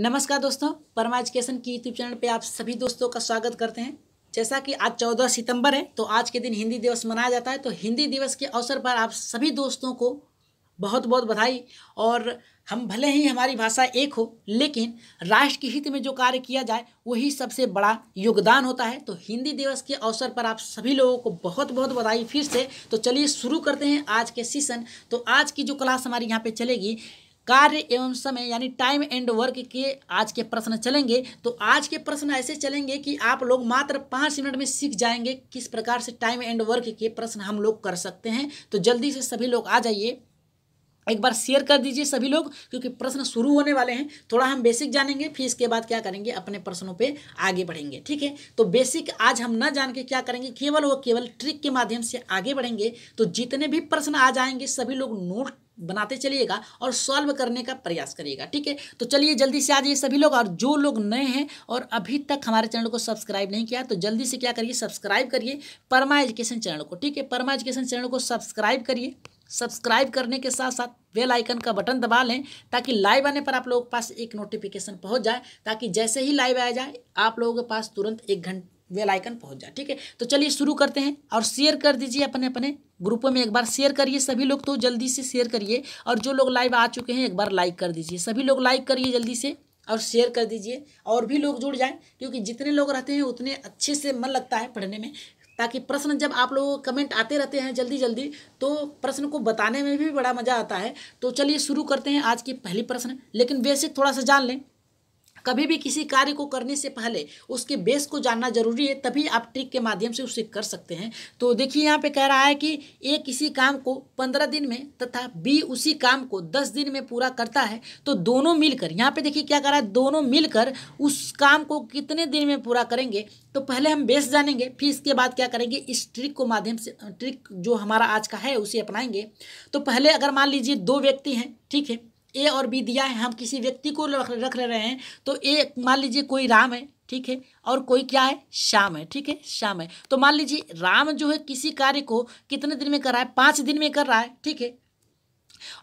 नमस्कार दोस्तों परमा एजुकेशन की यूट्यूब चैनल पे आप सभी दोस्तों का स्वागत करते हैं जैसा कि आज 14 सितंबर है तो आज के दिन हिंदी दिवस मनाया जाता है तो हिंदी दिवस के अवसर पर आप सभी दोस्तों को बहुत बहुत बधाई और हम भले ही हमारी भाषा एक हो लेकिन राष्ट्र के हित में जो कार्य किया जाए वही सबसे बड़ा योगदान होता है तो हिंदी दिवस के अवसर पर आप सभी लोगों को बहुत बहुत बधाई फिर से तो चलिए शुरू करते हैं आज के सीसन तो आज की जो क्लास हमारी यहाँ पे चलेगी कार्य एवं समय यानी टाइम एंड वर्क के आज के प्रश्न चलेंगे तो आज के प्रश्न ऐसे चलेंगे कि आप लोग मात्र पाँच मिनट में सीख जाएंगे किस प्रकार से टाइम एंड वर्क के प्रश्न हम लोग कर सकते हैं तो जल्दी से सभी लोग आ जाइए एक बार शेयर कर दीजिए सभी लोग क्योंकि प्रश्न शुरू होने वाले हैं थोड़ा हम बेसिक जानेंगे फिर इसके बाद क्या करेंगे अपने प्रश्नों पे आगे बढ़ेंगे ठीक है तो बेसिक आज हम ना जान के क्या करेंगे केवल वो केवल ट्रिक के माध्यम से आगे बढ़ेंगे तो जितने भी प्रश्न आ जाएंगे सभी लोग नोट बनाते चलिएगा और सॉल्व करने का प्रयास करिएगा ठीक है तो चलिए जल्दी से आ जाइए सभी लोग और जो लोग नए हैं और अभी तक हमारे चैनल को सब्सक्राइब नहीं किया तो जल्दी से क्या करिए सब्सक्राइब करिए परमा एजुकेशन चैनल को ठीक है परमा एजुकेशन चैनल को सब्सक्राइब करिए सब्सक्राइब करने के साथ साथ बेल आइकन का बटन दबा लें ताकि लाइव आने पर आप लोगों के पास एक नोटिफिकेशन पहुंच जाए ताकि जैसे ही लाइव आया जाए आप लोगों के पास तुरंत एक घंटे वेल आइकन पहुंच जाए ठीक है तो चलिए शुरू करते हैं और शेयर कर दीजिए अपने अपने ग्रुपों में एक बार शेयर करिए सभी लोग तो जल्दी से शेयर करिए और जो लोग लाइव आ चुके हैं एक बार लाइक कर दीजिए सभी लोग लाइक करिए जल्दी से और शेयर कर दीजिए और भी लोग जुड़ जाएं क्योंकि जितने लोग रहते हैं उतने अच्छे से मन लगता है पढ़ने में ताकि प्रश्न जब आप लोग कमेंट आते रहते हैं जल्दी जल्दी तो प्रश्न को बताने में भी बड़ा मज़ा आता है तो चलिए शुरू करते हैं आज की पहली प्रश्न लेकिन बेसिक थोड़ा सा जान लें कभी भी किसी कार्य को करने से पहले उसके बेस को जानना जरूरी है तभी आप ट्रिक के माध्यम से उसे कर सकते हैं तो देखिए यहाँ पे कह रहा है कि ए किसी काम को पंद्रह दिन में तथा बी उसी काम को दस दिन में पूरा करता है तो दोनों मिलकर यहाँ पे देखिए क्या कर रहा है दोनों मिलकर उस काम को कितने दिन में पूरा करेंगे तो पहले हम बेस जानेंगे फिर इसके बाद क्या करेंगे इस ट्रिक को माध्यम से ट्रिक जो हमारा आज का है उसे अपनाएंगे तो पहले अगर मान लीजिए दो व्यक्ति हैं ठीक है ए और बी दिया है हम किसी व्यक्ति को रख ले रहे हैं तो ए मान लीजिए कोई राम है ठीक है और कोई क्या है श्याम है ठीक है श्याम है तो मान लीजिए राम जो है किसी कार्य को कितने दिन में कर रहा है पाँच दिन में कर रहा है ठीक है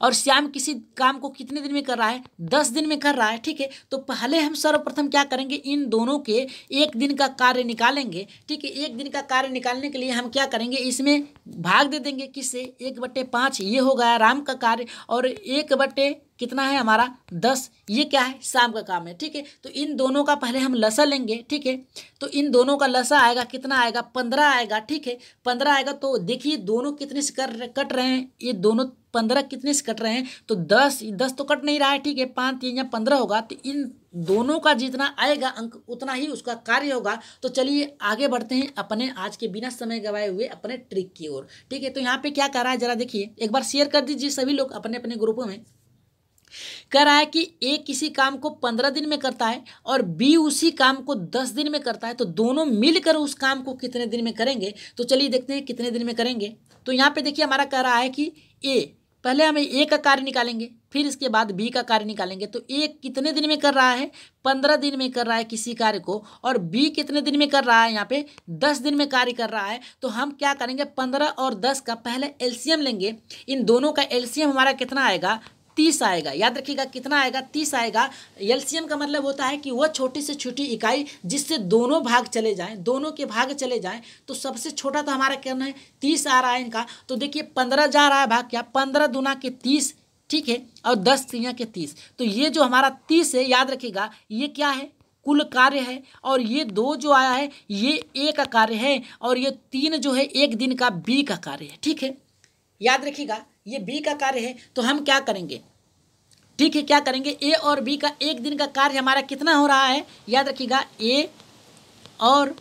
और श्याम किसी काम को कितने दिन में कर रहा है दस दिन में कर रहा है ठीक है तो पहले हम सर्वप्रथम क्या करेंगे इन दोनों के एक दिन का कार्य निकालेंगे ठीक है एक दिन का कार्य निकालने के लिए हम क्या करेंगे इसमें भाग दे देंगे किससे एक बट्टे पाँच ये हो गया राम का कार्य और एक बट्टे कितना है हमारा दस ये क्या है शाम का काम है ठीक है तो इन दोनों का पहले हम लसा लेंगे ठीक है तो इन दोनों का लसा आएगा कितना आएगा पंद्रह आएगा ठीक है पंद्रह आएगा तो देखिए दोनों कितने से कर कट रहे हैं ये दोनों पंद्रह कितने से कट रहे हैं तो दस दस तो कट नहीं रहा है ठीक है पाँच तीन या पंद्रह होगा तो इन दोनों का जितना आएगा अंक उतना ही उसका कार्य होगा तो चलिए आगे बढ़ते हैं अपने आज के बिना समय गवाए हुए अपने ट्रिक की ओर ठीक है तो यहाँ पे क्या कर रहा है जरा देखिए एक बार शेयर कर दीजिए सभी लोग अपने अपने ग्रुपों में कह रहा है कि ए किसी काम को पंद्रह दिन में करता है और बी उसी काम को दस दिन में करता है तो दोनों मिलकर उस काम को कितने दिन में करेंगे तो चलिए देखते हैं कितने दिन में करेंगे तो यहाँ पे देखिए हमारा कह रहा है कि ए पहले हम ए का कार्य निकालेंगे फिर इसके बाद बी का कार्य निकालेंगे तो ए कितने दिन में कर रहा है पंद्रह दिन में कर रहा है किसी कार्य को और बी कितने दिन में कर रहा है यहाँ पे दस दिन में कार्य कर रहा है तो हम क्या करेंगे पंद्रह और दस का पहले एलसीएम लेंगे इन दोनों का एलसीएम हमारा कितना आएगा तीस आएगा याद रखिएगा कितना आएगा तीस आएगा एलसीएम का मतलब होता है कि वह छोटी से छोटी इकाई जिससे दोनों भाग चले जाएं दोनों के भाग चले जाएं तो सबसे छोटा तो हमारा क्या है तीस आ रहा है इनका तो देखिए पंद्रह जा रहा है भाग क्या पंद्रह दुना के तीस ठीक है और दस यहाँ के तीस तो ये जो हमारा तीस है याद रखिएगा ये क्या है कुल कार्य है और ये दो जो आया है ये ए का कार्य है और ये तीन जो है एक दिन का बी का कार्य है ठीक है याद रखिएगा ये बी का कार्य है तो हम क्या करेंगे ठीक है क्या करेंगे ए और बी का एक दिन का कार्य हमारा कितना हो रहा है याद रखिएगा ए और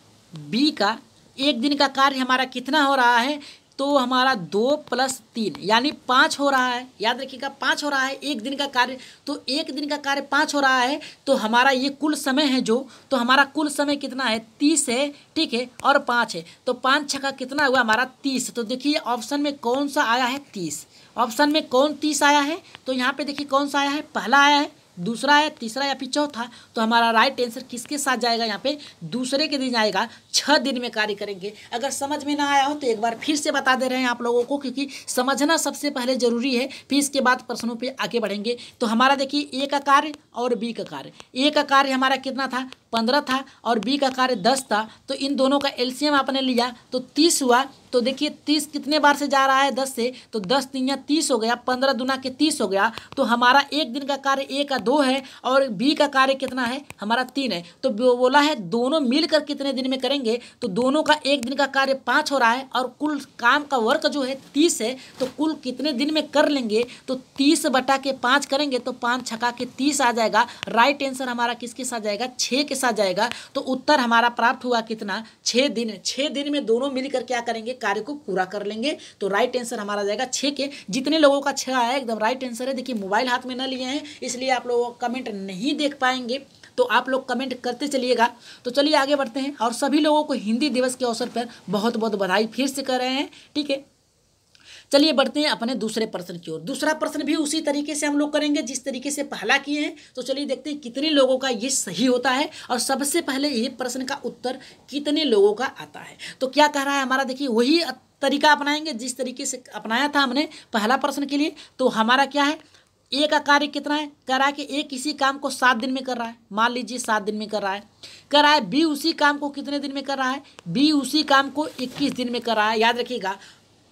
बी का एक दिन का कार्य हमारा कितना हो रहा है तो हमारा दो प्लस तीन यानी पाँच हो रहा है याद रखिएगा पाँच हो रहा है एक दिन का कार्य तो एक दिन का कार्य पाँच हो रहा है तो हमारा ये कुल समय है जो तो हमारा कुल समय कितना है तीस है ठीक है और पाँच है तो पाँच छः का कितना हुआ हमारा तीस तो देखिए ऑप्शन में कौन सा आया है तीस ऑप्शन में कौन तीस आया है तो यहाँ पर देखिए कौन सा आया है पहला आया है दूसरा है तीसरा या फिर चौथा तो हमारा राइट आंसर किसके साथ जाएगा यहाँ पे दूसरे के दिन आएगा छः दिन में कार्य करेंगे अगर समझ में ना आया हो तो एक बार फिर से बता दे रहे हैं आप लोगों को क्योंकि समझना सबसे पहले ज़रूरी है फिर इसके बाद प्रश्नों पर आगे बढ़ेंगे तो हमारा देखिए ए का कार्य और बी का कार्य ए का कार्य हमारा कितना था पंद्रह था और बी का कार्य दस था तो इन दोनों का एलसीएम आपने लिया तो तीस हुआ तो देखिए तीस कितने बार से जा रहा है दस से तो दस दिन या तीस हो गया पंद्रह दुना के तीस हो गया तो हमारा एक दिन का कार्य ए का दो है और बी का कार्य कितना है हमारा तीन है तो बोला है दोनों मिलकर कितने दिन में करेंगे तो दोनों का एक दिन का कार्य पाँच हो रहा है और कुल काम का वर्क जो है तीस है तो कुल कितने दिन में कर लेंगे तो तीस बटा के पाँच करेंगे तो पाँच छका के तीस आ जाएगा राइट आंसर हमारा किसके साथ जाएगा छः के साथ आ जाएगा तो उत्तर हमारा प्राप्त हुआ कितना छः दिन छः दिन में दोनों मिलकर क्या करेंगे कार्य को पूरा कर लेंगे तो राइट आंसर हमारा जाएगा छः के जितने लोगों का छः आया एकदम राइट आंसर है देखिए मोबाइल हाथ में न लिए हैं इसलिए आप लोग कमेंट नहीं देख पाएंगे तो आप लोग कमेंट करते चलिएगा तो चलिए आगे बढ़ते हैं और सभी लोगों को हिंदी दिवस के अवसर पर बहुत बहुत बधाई फिर से कर रहे हैं ठीक है चलिए बढ़ते हैं अपने दूसरे प्रश्न की ओर दूसरा प्रश्न भी उसी तरीके से हम लोग करेंगे जिस तरीके से पहला किए हैं तो चलिए देखते हैं कितने लोगों का ये सही होता है और सबसे पहले ये प्रश्न का उत्तर कितने लोगों का आता है तो क्या कह रहा है हमारा देखिए वही तरीका अपनाएंगे जिस तरीके से अपनाया था हमने पहला प्रश्न के लिए तो हमारा क्या है ए का कार्य कितना है कह रहा है कि ए किसी काम को सात दिन में कर रहा है मान लीजिए सात दिन में कर रहा है कह रहा है बी उसी काम को कितने दिन में कर रहा है बी उसी काम को इक्कीस दिन में कर रहा है याद रखिएगा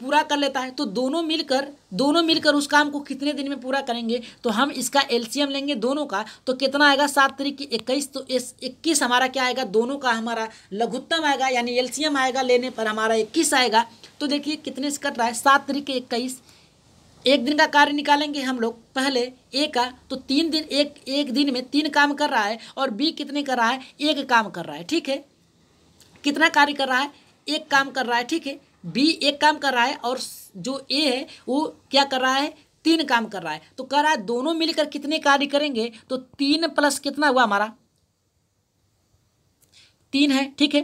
पूरा कर लेता है तो दोनों मिलकर दोनों मिलकर उस काम को कितने दिन में पूरा करेंगे तो हम इसका एलसीएम लेंगे दोनों का तो कितना आएगा सात तरीके इक्कीस तो इस इक्कीस हमारा क्या आएगा दोनों का हमारा लघुत्तम आएगा यानी एलसीएम आएगा लेने पर हमारा इक्कीस आएगा तो देखिए कितने से कट रहा है सात तरीके इक्कीस एक दिन का कार्य निकालेंगे हम लोग पहले ए का तो तीन दिन एक एक दिन में तीन काम कर रहा है और बी कितने कर रहा है एक काम कर रहा है ठीक है कितना कार्य कर रहा है एक काम कर रहा है ठीक है बी एक काम कर रहा है और जो ए है वो क्या कर रहा है तीन काम कर रहा है तो कर रहा है दोनों मिलकर कितने कार्य करेंगे तो तीन प्लस कितना हुआ हमारा तीन है ठीक है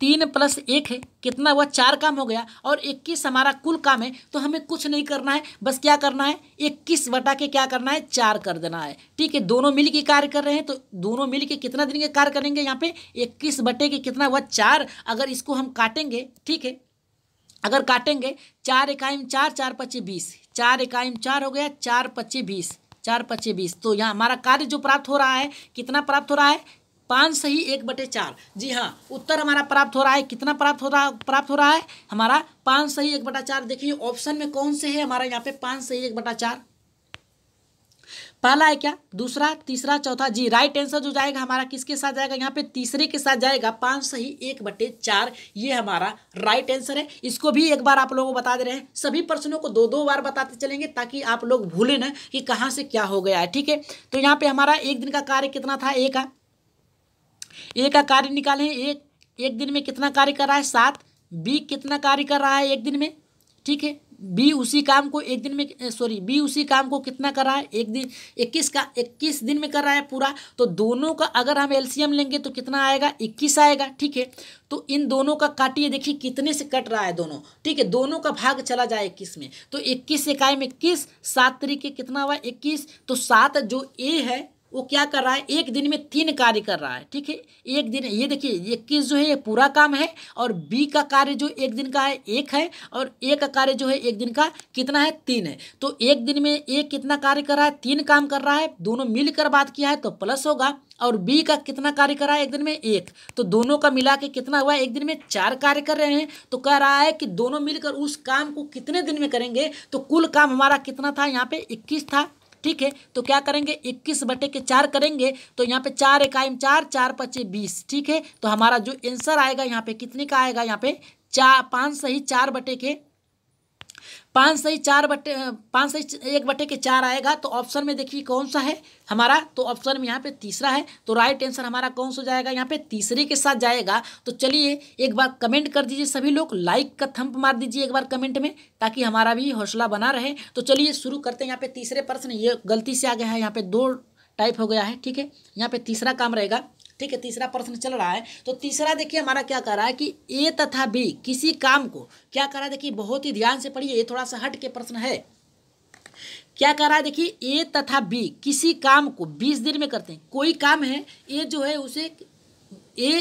तीन प्लस एक है कितना हुआ चार काम हो गया और इक्कीस हमारा कुल काम है तो हमें कुछ नहीं करना है बस क्या करना है इक्कीस बटा के क्या करना है चार कर देना है ठीक है दोनों मिल के कार्य कर रहे हैं तो दोनों मिल के कितना दिन के कार्य करेंगे यहाँ पे इक्कीस बटे के कितना हुआ चार अगर इसको हम काटेंगे ठीक है अगर काटेंगे चार इकाई में चार चार पच्चीस बीस चार इकाई में चार हो गया चार पच्चीस बीस चार पच्चीस बीस तो यहाँ हमारा कार्य जो प्राप्त हो रहा है कितना प्राप्त हो रहा है पाँच सही एक बटे चार जी हाँ उत्तर हमारा प्राप्त हो रहा है कितना प्राप्त हो रहा प्राप्त हो रहा है हमारा पाँच सही एक बटा चार देखिए ऑप्शन में कौन से है हमारा यहाँ पे पाँच सही एक बटा चार पहला है क्या दूसरा तीसरा चौथा जी राइट आंसर जो जाएगा हमारा किसके साथ जाएगा यहाँ पे तीसरे के साथ जाएगा पाँच सही एक बटे चार ये हमारा राइट आंसर है इसको भी एक बार आप लोगों को बता दे रहे हैं सभी प्रश्नों को दो दो बार बताते चलेंगे ताकि आप लोग भूलें ना कि कहाँ से क्या हो गया है ठीक है तो यहाँ पे हमारा एक दिन का कार्य कितना था एक का ए का कार्य निकालें एक एक दिन में कितना कार्य कर रहा है सात बी कितना कार्य कर रहा है एक दिन में ठीक है बी उसी काम को एक दिन में सॉरी बी उसी काम को कितना कर रहा है एक दिन इक्कीस का इक्कीस दिन में कर रहा है पूरा तो दोनों का अगर हम एलसीएम लेंगे तो कितना आएगा इक्कीस आएगा ठीक है तो इन दोनों का काटिए देखिए कितने से कट रहा है दोनों ठीक है दोनों का भाग चला जाए इक्कीस में तो इक्कीस इकाई में इक्कीस सात तरीके कितना हुआ इक्कीस तो सात जो ए है वो क्या कर रहा है एक दिन में तीन कार्य कर रहा है ठीक है एक दिन ये देखिए इक्कीस जो है ये पूरा काम है और बी का कार्य जो एक दिन का है एक है और ए का कार्य जो है एक दिन का कितना है तीन है तो एक दिन में ए कितना कार्य कर रहा है तीन काम कर रहा है दोनों मिलकर बात किया है तो प्लस होगा और बी का कितना कार्य कर रहा है एक दिन में एक तो दोनों का मिला के कितना हुआ एक दिन में चार कार्य कर रहे हैं तो कह रहा है कि दोनों मिलकर उस काम को कितने दिन में करेंगे तो कुल काम हमारा कितना था यहाँ पे इक्कीस था ठीक है तो क्या करेंगे इक्कीस बटे के चार करेंगे तो यहाँ पे चार इकाई में चार चार पचे बीस ठीक है तो हमारा जो आंसर आएगा यहाँ पे कितने का आएगा यहाँ पे चार पाँच सही चार बटे के पाँच सही चार बटे पाँच सही एक बटे के चार आएगा तो ऑप्शन में देखिए कौन सा है हमारा तो ऑप्शन में यहाँ पे तीसरा है तो राइट आंसर हमारा कौन सा जाएगा यहाँ पे तीसरे के साथ जाएगा तो चलिए एक बार कमेंट कर दीजिए सभी लोग लाइक का थंप मार दीजिए एक बार कमेंट में ताकि हमारा भी हौसला बना रहे तो चलिए शुरू करते हैं यहाँ पे तीसरे प्रश्न ये गलती से आ गया है यहाँ पे दो टाइप हो गया है ठीक है यहाँ पे तीसरा काम रहेगा ठीक है तीसरा प्रश्न चल रहा है तो तीसरा देखिए हमारा क्या कर रहा है कि ए तथा बी किसी काम को क्या कर रहा है देखिए बहुत ही ध्यान से पढ़िए ये थोड़ा सा हट के प्रश्न है क्या कह रहा है देखिए ए तथा बी किसी काम को बीस दिन में करते हैं कोई काम है ए जो है उसे ए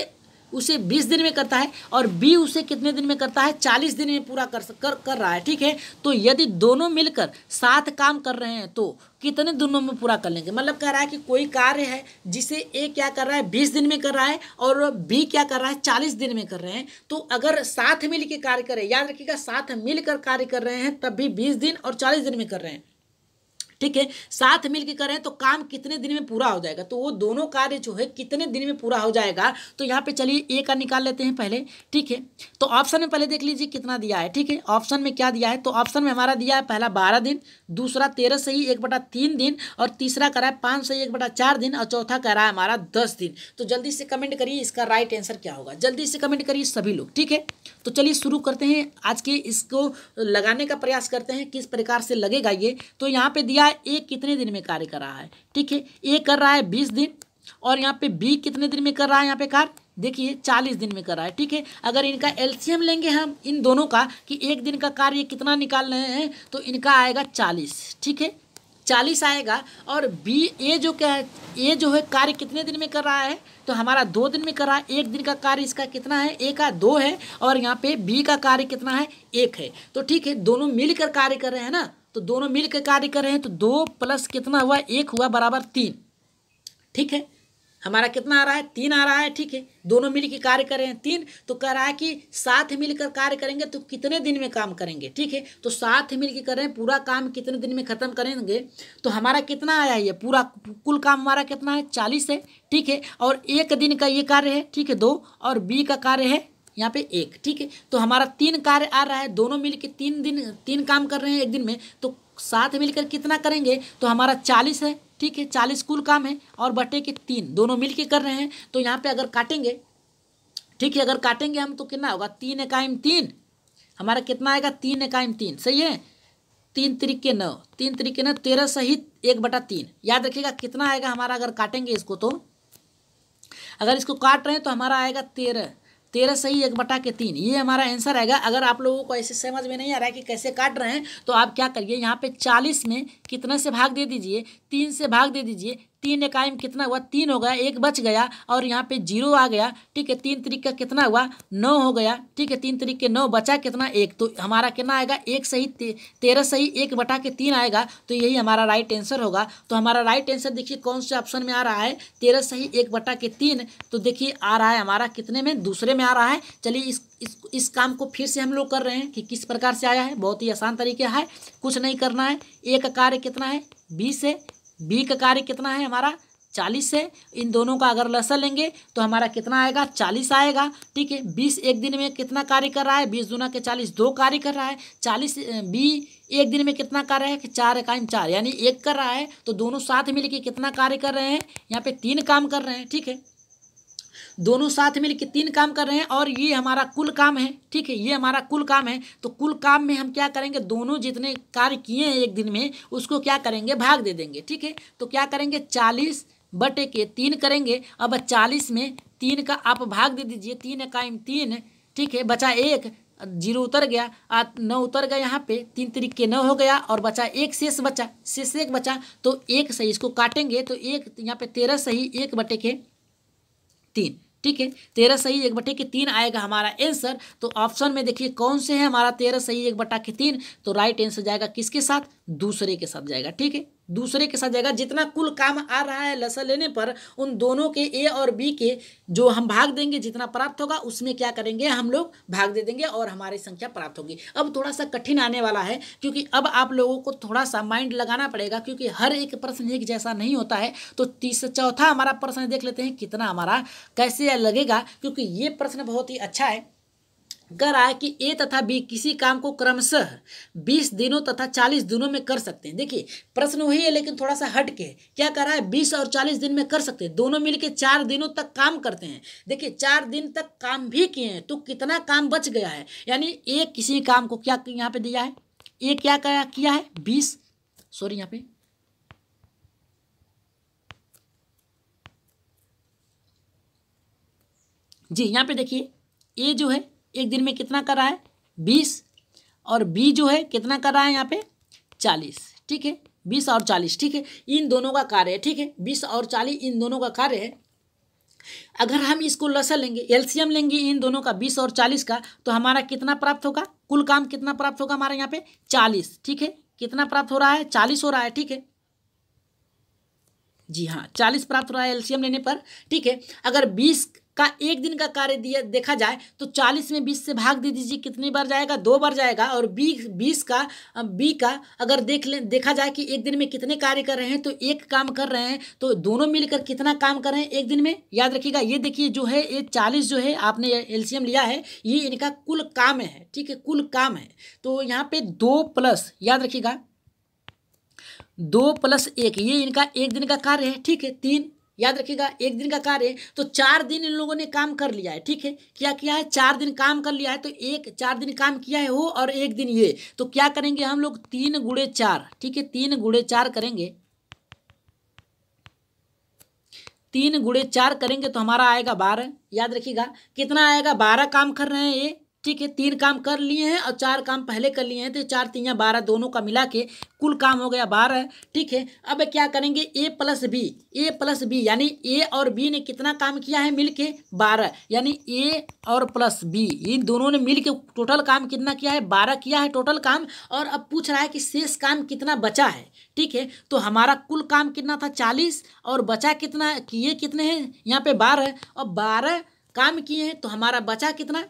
उसे 20 दिन में करता है और बी उसे कितने दिन में करता है 40 दिन में पूरा कर कर कर रहा है ठीक है तो यदि दोनों मिलकर साथ काम कर रहे हैं तो कितने दिनों में पूरा कर लेंगे मतलब कह रहा है कि कोई कार्य है जिसे ए क्या कर रहा है बीस दिन में कर रहा है और बी क्या कर रहा है चालीस दिन में कर रहे हैं तो अगर साथ मिल कार्य करें याद रखिएगा साथ मिलकर कार्य कर रहे हैं तब भी बीस दिन और चालीस दिन में कर रहे हैं ठीक है साथ मिलकर करें तो काम कितने दिन में पूरा हो जाएगा तो वो दोनों कार्य जो है कितने दिन में पूरा हो जाएगा तो यहाँ पे चलिए ए का निकाल लेते हैं पहले ठीक है तो ऑप्शन में पहले देख लीजिए कितना दिया है ठीक है ऑप्शन में क्या दिया है तो ऑप्शन में हमारा दिया है पहला बारह दिन दूसरा तेरह से ही एक बटा तीन दिन और तीसरा करा है पाँच से ही एक बटा चार दिन और चौथा करा है हमारा दस दिन तो जल्दी से कमेंट करिए इसका राइट आंसर क्या होगा जल्दी से कमेंट करिए सभी लोग ठीक है तो चलिए शुरू करते हैं आज के इसको लगाने का प्रयास करते हैं किस प्रकार से लगेगा ये तो यहाँ पर दिया रहा है ए कितने दिन में कार्य कर रहा है ठीक है ए कर रहा है बीस दिन और यहाँ पे बी कितने दिन में कर रहा है यहाँ पे कार देखिए चालीस दिन में कर रहा है ठीक है अगर इनका एलसीएम लेंगे हम इन दोनों का कि एक दिन का कार्य कितना निकाल रहे हैं तो इनका आएगा चालीस ठीक है चालीस आएगा और बी ए जो क्या है ए जो है कार्य कितने दिन में कर रहा है तो हमारा दो दिन में कर रहा है एक दिन का कार्य इसका कितना है ए का दो है और यहाँ पे बी का कार्य कितना है एक है तो ठीक है दोनों मिलकर कार्य कर रहे हैं ना तो दोनों मिलकर कार्य कर रहे हैं तो दो प्लस कितना हुआ एक हुआ बराबर तीन ठीक है हमारा कितना आ रहा है तीन आ रहा है ठीक है दोनों मिल के कार्य कर रहे हैं तीन तो कह रहा है कि साथ मिलकर कार्य करेंगे तो कितने दिन में काम करेंगे ठीक है तो साथ मिल के कर रहे हैं पूरा काम कितने दिन में खत्म करेंगे तो हमारा कितना आया ये पूरा कुल काम हमारा कितना है चालीस है ठीक है और एक दिन का ये कार्य है ठीक है दो और बी का कार्य है यहाँ पे एक ठीक है तो हमारा तीन कार्य आ रहा है दोनों मिल के तीन दिन तीन काम कर रहे हैं एक दिन में तो साथ मिलकर कितना करेंगे तो हमारा चालीस है ठीक है चालीस कुल काम है और बटे के तीन दोनों मिल के कर रहे हैं तो यहाँ पे अगर काटेंगे ठीक है अगर काटेंगे हम तो कितना होगा तीन इकाइम तीन हमारा कितना आएगा तीन इकाइम तीन सही है तीन तरीके नौ तीन तरीके नौ तेरह सहित एक बटा तीन याद रखिएगा कितना आएगा हमारा अगर काटेंगे इसको तो अगर इसको काट रहे हैं तो हमारा आएगा तेरह तेरह सही एक बटा के तीन ये हमारा आंसर आएगा अगर आप लोगों को ऐसे समझ में नहीं आ रहा है कि कैसे काट रहे हैं तो आप क्या करिए यहाँ पे चालीस में कितने से भाग दे दीजिए तीन से भाग दे दीजिए तीन इकाई में कितना हुआ तीन हो गया एक बच गया और यहाँ पे जीरो आ गया ठीक है तीन तरीक का कितना हुआ नौ हो गया ठीक है तीन तरीक के नौ बचा कितना एक तो हमारा कितना आएगा एक सही ते, तेरह सही एक बटा के तीन आएगा तो यही हमारा राइट आंसर होगा तो हमारा राइट आंसर देखिए कौन से ऑप्शन में आ रहा है तेरह सही एक बटा के तीन तो देखिए आ रहा है हमारा कितने में दूसरे में आ रहा है चलिए इस इस इस काम को फिर से हम लोग कर रहे हैं कि किस प्रकार से आया है बहुत ही आसान तरीके है कुछ नहीं करना है एक कार्य कितना है बीस है बी का कार्य कितना है हमारा चालीस है इन दोनों का अगर लसन लेंगे तो हमारा कितना आएगा चालीस आएगा ठीक है बीस एक दिन में कितना कार्य कर रहा है बीस दुना के चालीस दो कार्य कर रहा है चालीस बी एक दिन में कितना कार्य है कि चार एकाइम चार यानी एक कर रहा है तो दोनों साथ मिलकर कितना कार्य कर रहे हैं यहाँ पे तीन काम कर रहे हैं ठीक है दोनों साथ मिलकर तीन काम कर रहे हैं और ये हमारा कुल काम है ठीक है ये हमारा कुल काम है तो कुल काम में हम क्या करेंगे दोनों जितने कार्य किए हैं एक दिन में उसको क्या करेंगे भाग दे देंगे ठीक है तो क्या करेंगे चालीस बटे के तीन करेंगे अब चालीस में तीन का आप भाग दे दीजिए तीन कायम तीन ठीक है बचा एक जीरो उतर गया आ नौ उतर गया यहाँ पे तीन तरीके नौ हो गया और बचा एक शेष बचा शेष एक बचा तो एक सही इसको काटेंगे तो एक यहाँ पे तेरह सही एक बटे के तीन ठीक है तेरह सही एक बटे के तीन आएगा हमारा आंसर तो ऑप्शन में देखिए कौन से है हमारा तेरह सही एक बटा के तीन तो राइट आंसर जाएगा किसके साथ दूसरे के साथ जाएगा ठीक है दूसरे के साथ जाएगा जितना कुल काम आ रहा है लसन लेने पर उन दोनों के ए और बी के जो हम भाग देंगे जितना प्राप्त होगा उसमें क्या करेंगे हम लोग भाग दे देंगे और हमारी संख्या प्राप्त होगी अब थोड़ा सा कठिन आने वाला है क्योंकि अब आप लोगों को थोड़ा सा माइंड लगाना पड़ेगा क्योंकि हर एक प्रश्न एक जैसा नहीं होता है तो तीस चौथा हमारा प्रश्न देख लेते हैं कितना हमारा कैसे लगेगा क्योंकि ये प्रश्न बहुत ही अच्छा है कर रहा है कि ए तथा बी किसी काम को क्रमशः 20 दिनों तथा 40 दिनों में कर सकते हैं देखिए प्रश्न वही है लेकिन थोड़ा सा हट के क्या कर रहा है 20 और 40 दिन में कर सकते हैं दोनों मिलके चार दिनों तक काम करते हैं देखिए चार दिन तक काम भी किए हैं तो कितना काम बच गया है यानी ए किसी काम को क्या यहाँ पे दिया है ए क्या किया है बीस सॉरी यहाँ पे जी यहाँ पे देखिए ए जो है एक दिन में कितना कर रहा है बीस और बी जो है कितना कर रहा है यहाँ पे चालीस ठीक है बीस और चालीस ठीक है इन दोनों का कार्य है ठीक है बीस और चालीस इन दोनों का कार्य है अगर हम इसको लसा लेंगे एलसीएम लेंगे इन दोनों का बीस और चालीस का तो हमारा कितना प्राप्त होगा कुल काम कितना प्राप्त होगा हमारे यहाँ पे चालीस ठीक है कितना प्राप्त हो रहा है चालीस हो रहा है ठीक है जी हाँ चालीस प्राप्त हो रहा है एल्सियम लेने पर ठीक है अगर बीस का एक दिन का कार्य दिया देखा जाए तो चालीस में बीस से भाग दे दीजिए कितनी बार जाएगा दो बार जाएगा और बी बीस का बी का अगर देख ले देखा जाए कि एक दिन में कितने कार्य कर रहे हैं तो एक काम कर रहे हैं तो दोनों मिलकर कितना काम कर रहे हैं एक दिन में याद रखिएगा ये देखिए जो है ये चालीस जो है आपने एल्शियम लिया है ये इनका कुल काम है ठीक है कुल काम है तो यहाँ पर दो प्लस याद रखिएगा दो प्लस एक ये इनका एक दिन का कार्य है ठीक है तीन याद रखिएगा एक दिन का कार्य तो चार दिन इन लोगों ने काम कर लिया है ठीक है क्या किया है चार दिन काम कर लिया है तो एक चार दिन काम किया है वो और एक दिन ये तो क्या करेंगे हम लोग तीन गुड़े चार ठीक है तीन गुड़े चार करेंगे तीन गुड़े चार करेंगे तो हमारा आएगा बारह याद रखिएगा कितना आएगा बारह काम कर रहे हैं ये ठीक है तीन काम कर लिए हैं और चार काम पहले कर लिए हैं तो चार तीन या बारह दोनों का मिला के कुल काम हो गया बारह ठीक है अब क्या करेंगे A plus B A plus B यानी ए और बी ने कितना काम किया है मिल के बारह यानी ए और प्लस बी इन दोनों ने मिल के टोटल काम कितना किया है बारह किया है टोटल काम और अब पूछ रहा है कि शेष काम कितना बचा है ठीक है तो हमारा कुल काम कितना था चालीस और बचा कितना किए कितने हैं यहाँ पे बारह और बारह काम किए हैं तो हमारा बचा कितना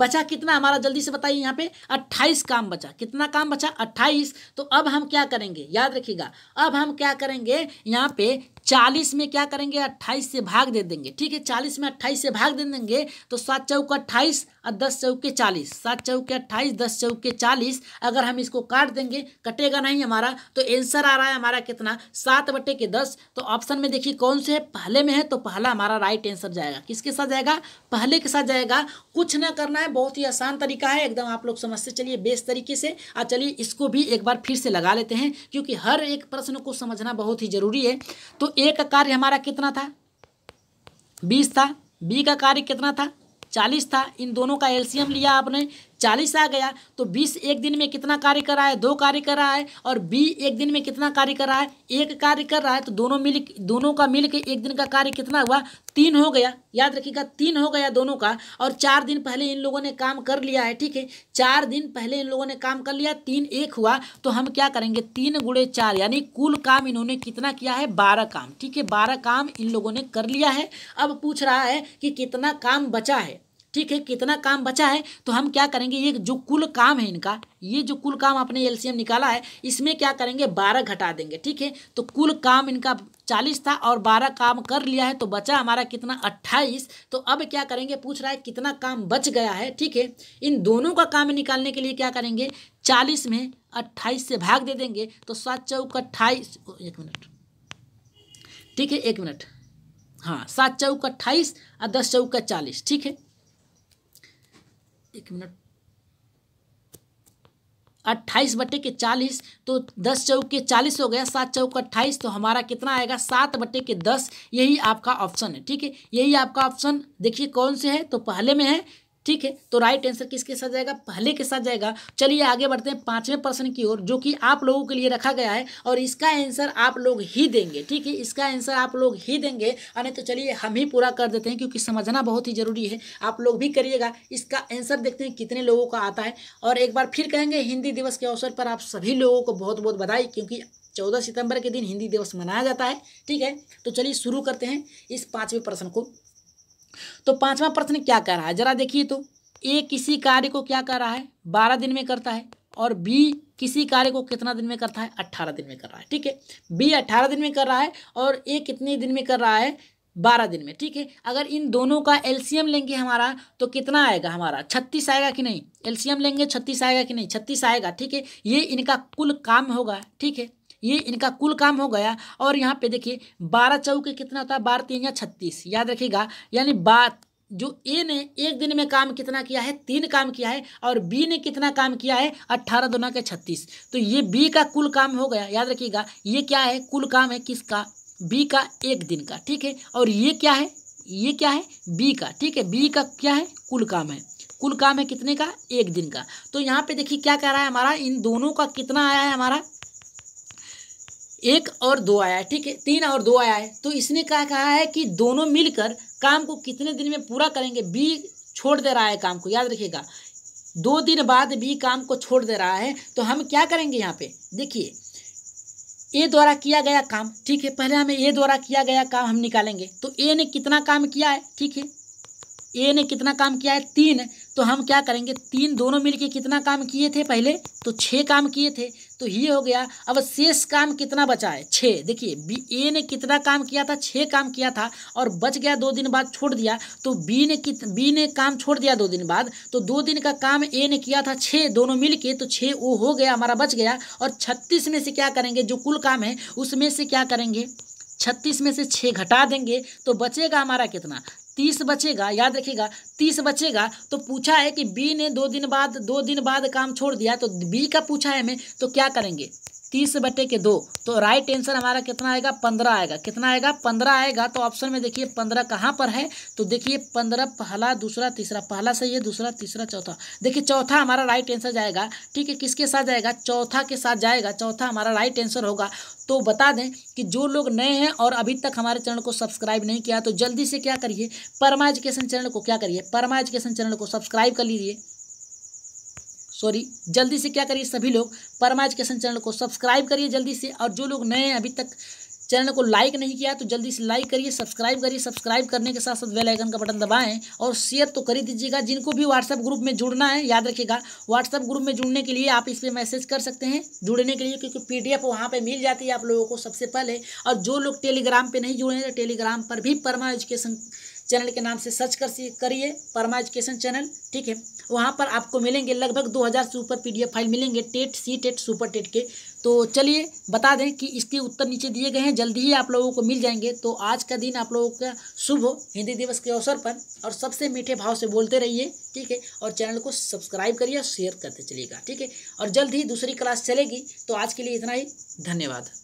बचा कितना हमारा जल्दी से बताइए यहाँ पे 28 काम बचा कितना काम बचा 28 तो अब हम क्या करेंगे याद रखिएगा अब हम क्या करेंगे यहाँ पे चालीस में क्या करेंगे अट्ठाईस से भाग दे देंगे ठीक है चालीस में अट्ठाईस से भाग दे देंगे तो सात चौक अट्ठाईस और दस चौके चालीस सात चौके अट्ठाईस दस चौके चालीस अगर हम इसको काट देंगे कटेगा नहीं हमारा तो आंसर आ रहा है हमारा कितना सात बटे के दस तो ऑप्शन में देखिए कौन से है पहले में है तो पहला हमारा राइट आंसर जाएगा किसके साथ जाएगा पहले के साथ जाएगा कुछ ना करना है बहुत ही आसान तरीका है एकदम आप लोग समझते चलिए बेस तरीके से और चलिए इसको भी एक बार फिर से लगा लेते हैं क्योंकि हर एक प्रश्न को समझना बहुत ही जरूरी है तो ए का कार्य हमारा कितना था बीस था बी का कार्य कितना था चालीस था इन दोनों का एलसीएम लिया आपने चालीस आ गया तो बीस एक दिन में कितना कार्य कर रहा है दो कार्य कर रहा है और बी एक दिन में कितना कार्य कर रहा है एक कार्य कर रहा है तो दोनों मिल दोनों का मिल के एक दिन का कार्य कितना हुआ तीन हो गया याद रखिएगा तीन हो गया दोनों का और चार दिन पहले इन लोगों ने काम कर लिया है ठीक है चार दिन पहले इन लोगों ने काम कर लिया तीन एक हुआ तो हम क्या करेंगे तीन गुड़े चार यानी कुल काम इन्होंने कितना किया है बारह काम ठीक है बारह काम इन लोगों ने कर लिया है अब पूछ रहा है कि कितना काम बचा है ठीक है कितना काम बचा है तो हम क्या करेंगे ये जो कुल काम है इनका ये जो कुल काम आपने एलसीएम निकाला है इसमें क्या करेंगे बारह घटा देंगे ठीक है तो कुल काम इनका चालीस था और बारह काम कर लिया है तो बचा हमारा कितना अट्ठाईस तो अब क्या करेंगे पूछ रहा है कितना काम बच गया है ठीक है इन दोनों का काम निकालने के लिए क्या करेंगे चालीस में अट्ठाईस से भाग दे देंगे तो सात चौक अट्ठाईस एक मिनट ठीक है एक मिनट हाँ सात चौक अट्ठाईस और दस चौक का चालीस ठीक है एक मिनट अट्ठाईस बटे के चालीस तो दस चौक के चालीस हो गया सात चौक अट्ठाईस तो हमारा कितना आएगा सात बटे के दस यही आपका ऑप्शन है ठीक है यही आपका ऑप्शन देखिए कौन से है तो पहले में है ठीक है तो राइट आंसर किसके साथ जाएगा पहले के साथ जाएगा चलिए आगे बढ़ते हैं पांचवें प्रश्न की ओर जो कि आप लोगों के लिए रखा गया है और इसका आंसर आप लोग ही देंगे ठीक है इसका आंसर आप लोग ही देंगे अरे तो चलिए हम ही पूरा कर देते हैं क्योंकि समझना बहुत ही जरूरी है आप लोग भी करिएगा इसका आंसर देखते हैं कितने लोगों का आता है और एक बार फिर कहेंगे हिंदी दिवस के अवसर पर आप सभी लोगों को बहुत बहुत बधाई क्योंकि चौदह सितंबर के दिन हिंदी दिवस मनाया जाता है ठीक है तो चलिए शुरू करते हैं इस पाँचवें प्रश्न को तो पांचवा प्रश्न क्या कह रहा है जरा देखिए तो ए किसी कार्य को क्या कर रहा है बारह दिन में करता है और बी किसी कार्य को कितना दिन में करता है अट्ठारह दिन में कर रहा है ठीक है बी अट्ठारह दिन में कर रहा है और ए कितने दिन में कर रहा है बारह दिन में ठीक है अगर इन दोनों का एलसीएम लेंगे हमारा तो कितना आएगा हमारा छत्तीस आएगा कि नहीं एलसीएम लेंगे छत्तीस आएगा कि नहीं छत्तीस आएगा ठीक है ये इनका कुल काम होगा ठीक है ये इनका कुल काम हो गया और यहाँ पे देखिए बारह चौके कितना होता है बारह तीन या छत्तीस याद रखिएगा यानी बात जो ए ने एक दिन में काम कितना किया है तीन काम किया है और बी ने कितना काम किया है अट्ठारह दोना के छत्तीस तो ये बी का कुल काम हो गया याद रखिएगा ये क्या है कुल काम है किसका बी का एक दिन का ठीक है और ये क्या है ये क्या है बी का ठीक है बी का क्या है कुल काम है कुल काम है कितने का एक दिन का तो यहाँ पे देखिए क्या कह रहा है हमारा इन दोनों का कितना आया है हमारा एक और दो आया है ठीक है तीन और दो आया है तो इसने क्या कहा है कि दोनों मिलकर काम को कितने दिन में पूरा करेंगे बी छोड़ दे रहा है काम को याद रखिएगा दो दिन बाद बी काम को छोड़ दे रहा है तो हम क्या करेंगे यहाँ पे देखिए ए द्वारा किया गया काम ठीक है पहले हमें ए द्वारा किया गया काम हम निकालेंगे तो ए ने कितना काम किया है ठीक है ए ने कितना काम किया है तीन तो हम क्या करेंगे तीन दोनों मिलके कितना काम किए थे पहले तो छः काम किए थे तो ये हो गया अब शेष काम कितना बचा है छः देखिए बी ए ने कितना काम किया था छः काम किया था और बच गया दो दिन बाद छोड़ दिया तो बी ने कित बी ने काम छोड़ दिया दो दिन बाद तो दो दिन का काम ए ने किया था छः दोनों मिल के तो छः वो हो गया हमारा बच गया और छत्तीस में से क्या करेंगे जो कुल काम है उसमें से क्या करेंगे छत्तीस में से छः घटा देंगे तो बचेगा हमारा कितना तीस बचेगा याद रखिएगा तीस बचेगा तो पूछा है कि बी ने दो दिन बाद दो दिन बाद काम छोड़ दिया तो बी का पूछा है हमें तो क्या करेंगे तीस बटे के दो तो राइट आंसर हमारा कितना आएगा पंद्रह आएगा कितना आएगा पंद्रह आएगा तो ऑप्शन में देखिए पंद्रह कहाँ पर है तो देखिए पंद्रह पहला दूसरा तीसरा पहला सही है दूसरा तीसरा चौथा देखिए चौथा हमारा राइट आंसर जाएगा ठीक है किसके साथ जाएगा चौथा के साथ जाएगा चौथा हमारा राइट आंसर होगा तो बता दें कि जो लोग नए हैं और अभी तक हमारे चैनल को सब्सक्राइब नहीं किया तो जल्दी से क्या करिए परमा एजुकेशन चैनल को क्या करिए परमा एजुकेशन चैनल को सब्सक्राइब कर लीजिए सॉरी जल्दी से क्या करिए सभी लोग परमा एजुकेशन चैनल को सब्सक्राइब करिए जल्दी से और जो लोग नए हैं अभी तक चैनल को लाइक नहीं किया तो जल्दी से लाइक करिए सब्सक्राइब करिए सब्सक्राइब करने के साथ साथ बेल आइकन का बटन दबाएं और शेयर तो कर दीजिएगा जिनको भी व्हाट्सएप ग्रुप में जुड़ना है याद रखिएगा व्हाट्सएप ग्रुप में जुड़ने के लिए आप इस पर मैसेज कर सकते हैं जुड़ने के लिए क्योंकि पी डी वहाँ पर मिल जाती है आप लोगों को सबसे पहले और जो लोग टेलीग्राम पर नहीं जुड़े हैं तो टेलीग्राम पर भी परमा एजुकेशन चैनल के नाम से सर्च कर करिए परमा एजुकेशन चैनल ठीक है वहाँ पर आपको मिलेंगे लगभग 2000 से ऊपर पी फाइल मिलेंगे TET C TET super TET के तो चलिए बता दें कि इसके उत्तर नीचे दिए गए हैं जल्दी ही आप लोगों को मिल जाएंगे तो आज का दिन आप लोगों का शुभ हो हिंदी दिवस के अवसर पर और सबसे मीठे भाव से बोलते रहिए ठीक है और चैनल को सब्सक्राइब करिए और शेयर करते चलिएगा ठीक है और जल्द ही दूसरी क्लास चलेगी तो आज के लिए इतना ही धन्यवाद